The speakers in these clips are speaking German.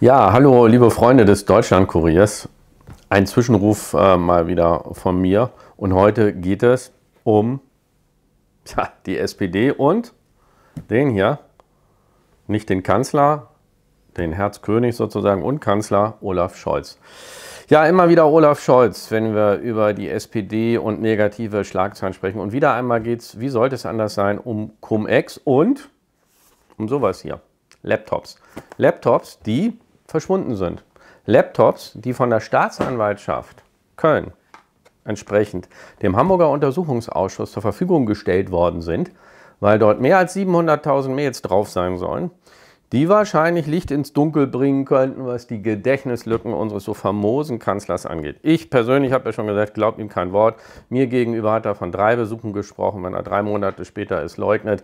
Ja, hallo liebe Freunde des Deutschlandkuriers. Ein Zwischenruf äh, mal wieder von mir. Und heute geht es um ja, die SPD und den hier. Nicht den Kanzler, den Herzkönig sozusagen und Kanzler Olaf Scholz. Ja, immer wieder Olaf Scholz, wenn wir über die SPD und negative Schlagzeilen sprechen. Und wieder einmal geht es, wie sollte es anders sein, um Cum-Ex und um sowas hier. Laptops. Laptops, die verschwunden sind. Laptops, die von der Staatsanwaltschaft Köln entsprechend dem Hamburger Untersuchungsausschuss zur Verfügung gestellt worden sind, weil dort mehr als 700.000 Mails drauf sein sollen, die wahrscheinlich Licht ins Dunkel bringen könnten, was die Gedächtnislücken unseres so famosen Kanzlers angeht. Ich persönlich habe ja schon gesagt, glaubt ihm kein Wort. Mir gegenüber hat er von drei Besuchen gesprochen. Wenn er drei Monate später es leugnet,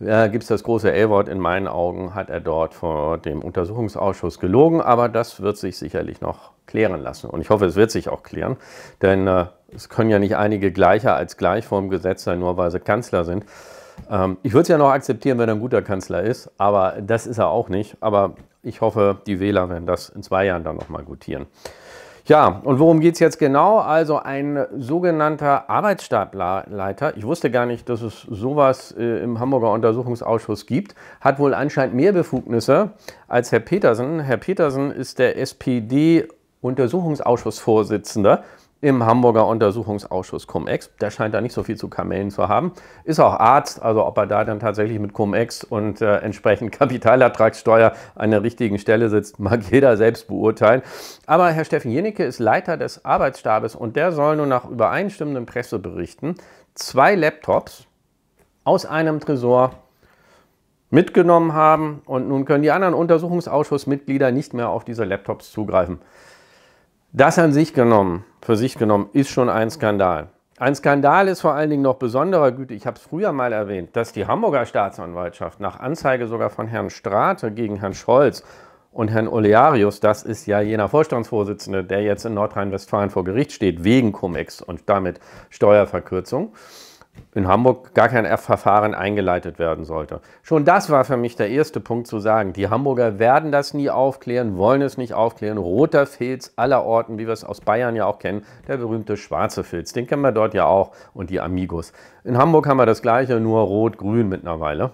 äh, gibt es das große L-Wort. In meinen Augen hat er dort vor dem Untersuchungsausschuss gelogen, aber das wird sich sicherlich noch klären lassen. Und ich hoffe, es wird sich auch klären, denn äh, es können ja nicht einige gleicher als gleich vor dem Gesetz sein, nur weil sie Kanzler sind. Ähm, ich würde es ja noch akzeptieren, wenn er ein guter Kanzler ist, aber das ist er auch nicht. Aber ich hoffe, die Wähler werden das in zwei Jahren dann nochmal gutieren. Ja, und worum geht es jetzt genau? Also ein sogenannter Arbeitsstableiter, ich wusste gar nicht, dass es sowas äh, im Hamburger Untersuchungsausschuss gibt, hat wohl anscheinend mehr Befugnisse als Herr Petersen. Herr Petersen ist der SPD-Untersuchungsausschussvorsitzende im Hamburger Untersuchungsausschuss Cum-Ex. Der scheint da nicht so viel zu kamellen zu haben. Ist auch Arzt, also ob er da dann tatsächlich mit Cum-Ex und äh, entsprechend Kapitalertragssteuer an der richtigen Stelle sitzt, mag jeder selbst beurteilen. Aber Herr Steffen Jenicke ist Leiter des Arbeitsstabes und der soll nun nach übereinstimmenden Presseberichten zwei Laptops aus einem Tresor mitgenommen haben und nun können die anderen Untersuchungsausschussmitglieder nicht mehr auf diese Laptops zugreifen. Das an sich genommen für sich genommen ist schon ein Skandal. Ein Skandal ist vor allen Dingen noch besonderer Güte, ich habe es früher mal erwähnt, dass die Hamburger Staatsanwaltschaft nach Anzeige sogar von Herrn Strate gegen Herrn Scholz und Herrn Olearius, das ist ja jener Vorstandsvorsitzende, der jetzt in Nordrhein-Westfalen vor Gericht steht, wegen Cum-Ex und damit Steuerverkürzung, in Hamburg gar kein Verfahren eingeleitet werden sollte. Schon das war für mich der erste Punkt zu sagen. Die Hamburger werden das nie aufklären, wollen es nicht aufklären. Roter Filz aller Orten, wie wir es aus Bayern ja auch kennen, der berühmte schwarze Filz, den kennen wir dort ja auch und die Amigos. In Hamburg haben wir das gleiche, nur rot-grün mittlerweile.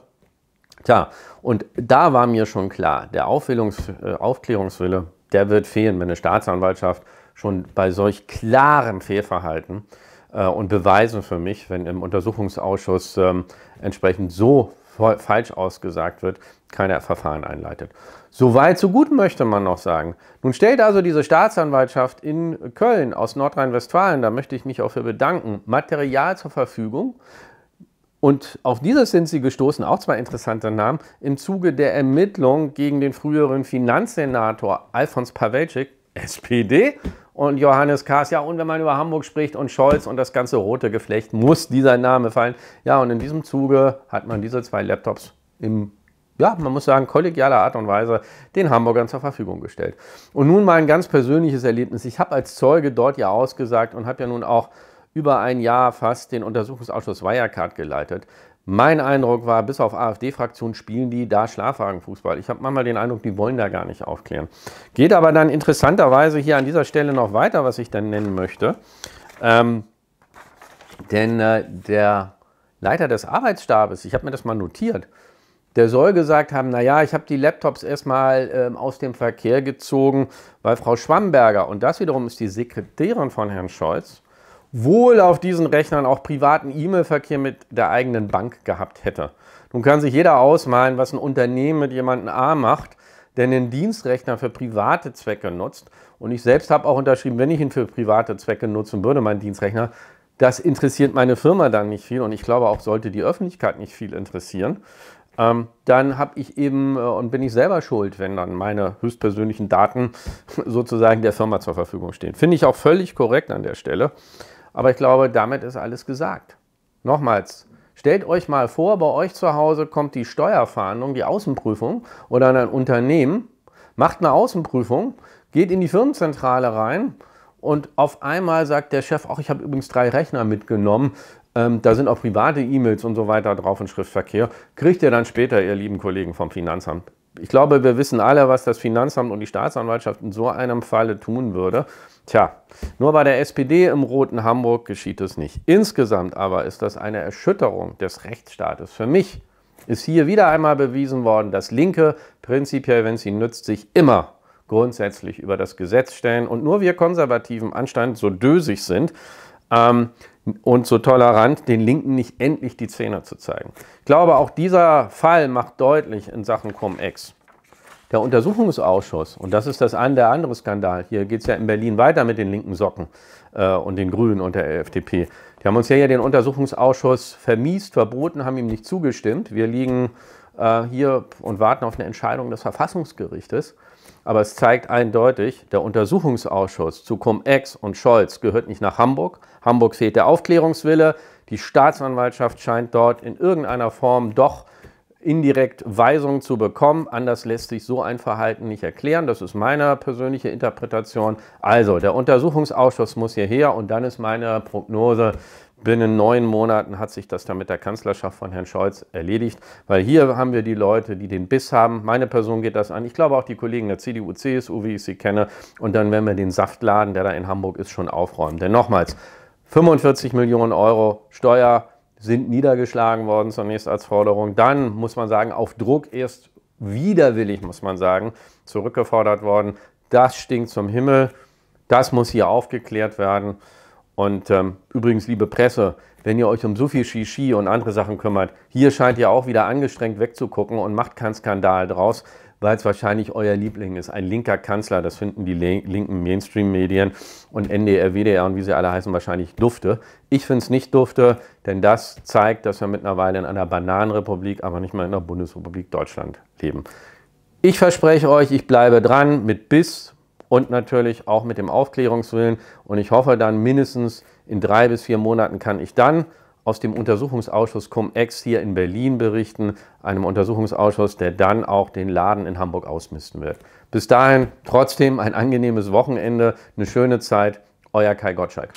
Tja, und da war mir schon klar, der Aufklärungs äh, Aufklärungswille, der wird fehlen, wenn eine Staatsanwaltschaft schon bei solch klarem Fehlverhalten äh, und beweisen für mich, wenn im Untersuchungsausschuss ähm, entsprechend so falsch ausgesagt wird, keine Verfahren einleitet. Soweit, so gut möchte man noch sagen. Nun stellt also diese Staatsanwaltschaft in Köln aus Nordrhein-Westfalen, da möchte ich mich auch für bedanken, Material zur Verfügung. Und auf dieses sind sie gestoßen, auch zwei interessante Namen, im Zuge der Ermittlung gegen den früheren Finanzsenator Alfons Pawelczyk, SPD, und Johannes Kaas. Ja, und wenn man über Hamburg spricht und Scholz und das ganze rote Geflecht, muss dieser Name fallen. Ja, und in diesem Zuge hat man diese zwei Laptops im ja, man muss sagen, kollegialer Art und Weise den Hamburgern zur Verfügung gestellt. Und nun mal ein ganz persönliches Erlebnis. Ich habe als Zeuge dort ja ausgesagt und habe ja nun auch über ein Jahr fast den Untersuchungsausschuss Wirecard geleitet. Mein Eindruck war, bis auf afd fraktionen spielen die da Schlafwagenfußball. Ich habe manchmal den Eindruck, die wollen da gar nicht aufklären. Geht aber dann interessanterweise hier an dieser Stelle noch weiter, was ich dann nennen möchte. Ähm, denn äh, der Leiter des Arbeitsstabes, ich habe mir das mal notiert, der soll gesagt haben, naja, ich habe die Laptops erstmal ähm, aus dem Verkehr gezogen, weil Frau Schwamberger, und das wiederum ist die Sekretärin von Herrn Scholz, wohl auf diesen Rechnern auch privaten E-Mail-Verkehr mit der eigenen Bank gehabt hätte. Nun kann sich jeder ausmalen, was ein Unternehmen mit jemandem A macht, der einen Dienstrechner für private Zwecke nutzt. Und ich selbst habe auch unterschrieben, wenn ich ihn für private Zwecke nutzen würde, meinen Dienstrechner, das interessiert meine Firma dann nicht viel und ich glaube auch sollte die Öffentlichkeit nicht viel interessieren. Ähm, dann habe ich eben äh, und bin ich selber schuld, wenn dann meine höchstpersönlichen Daten sozusagen der Firma zur Verfügung stehen. Finde ich auch völlig korrekt an der Stelle. Aber ich glaube, damit ist alles gesagt. Nochmals, stellt euch mal vor, bei euch zu Hause kommt die Steuerfahndung, die Außenprüfung oder ein Unternehmen, macht eine Außenprüfung, geht in die Firmenzentrale rein und auf einmal sagt der Chef, ach, ich habe übrigens drei Rechner mitgenommen, ähm, da sind auch private E-Mails und so weiter drauf im Schriftverkehr. Kriegt ihr dann später, ihr lieben Kollegen vom Finanzamt, ich glaube, wir wissen alle, was das Finanzamt und die Staatsanwaltschaft in so einem Falle tun würde. Tja, nur bei der SPD im roten Hamburg geschieht es nicht. Insgesamt aber ist das eine Erschütterung des Rechtsstaates. Für mich ist hier wieder einmal bewiesen worden, dass Linke prinzipiell, wenn sie nützt, sich immer grundsätzlich über das Gesetz stellen und nur wir Konservativen anstand so dösig sind, ähm, und so tolerant, den Linken nicht endlich die Zähne zu zeigen. Ich glaube, auch dieser Fall macht deutlich in Sachen Cum-Ex. Der Untersuchungsausschuss, und das ist das an der andere Skandal, hier geht es ja in Berlin weiter mit den linken Socken äh, und den Grünen und der FDP. Die haben uns ja hier den Untersuchungsausschuss vermiest, verboten, haben ihm nicht zugestimmt. Wir liegen äh, hier und warten auf eine Entscheidung des Verfassungsgerichtes. Aber es zeigt eindeutig, der Untersuchungsausschuss zu Cum-Ex und Scholz gehört nicht nach Hamburg. Hamburg fehlt der Aufklärungswille. Die Staatsanwaltschaft scheint dort in irgendeiner Form doch indirekt Weisungen zu bekommen. Anders lässt sich so ein Verhalten nicht erklären. Das ist meine persönliche Interpretation. Also, der Untersuchungsausschuss muss hierher und dann ist meine Prognose, Binnen neun Monaten hat sich das dann mit der Kanzlerschaft von Herrn Scholz erledigt, weil hier haben wir die Leute, die den Biss haben. Meine Person geht das an. Ich glaube auch die Kollegen der CDU, CSU, wie ich sie kenne. Und dann werden wir den Saftladen, der da in Hamburg ist, schon aufräumen. Denn nochmals, 45 Millionen Euro Steuer sind niedergeschlagen worden zunächst als Forderung. Dann muss man sagen, auf Druck erst widerwillig, muss man sagen, zurückgefordert worden. Das stinkt zum Himmel. Das muss hier aufgeklärt werden. Und ähm, übrigens, liebe Presse, wenn ihr euch um so viel Shishi und andere Sachen kümmert, hier scheint ihr auch wieder angestrengt wegzugucken und macht keinen Skandal draus, weil es wahrscheinlich euer Liebling ist. Ein linker Kanzler, das finden die linken Mainstream-Medien und NDR, WDR und wie sie alle heißen, wahrscheinlich dufte. Ich finde es nicht dufte, denn das zeigt, dass wir mittlerweile in einer Bananenrepublik, aber nicht mal in der Bundesrepublik Deutschland leben. Ich verspreche euch, ich bleibe dran mit bis und natürlich auch mit dem Aufklärungswillen. Und ich hoffe dann mindestens in drei bis vier Monaten kann ich dann aus dem Untersuchungsausschuss Cum-Ex hier in Berlin berichten, einem Untersuchungsausschuss, der dann auch den Laden in Hamburg ausmisten wird. Bis dahin trotzdem ein angenehmes Wochenende, eine schöne Zeit. Euer Kai Gottschalk.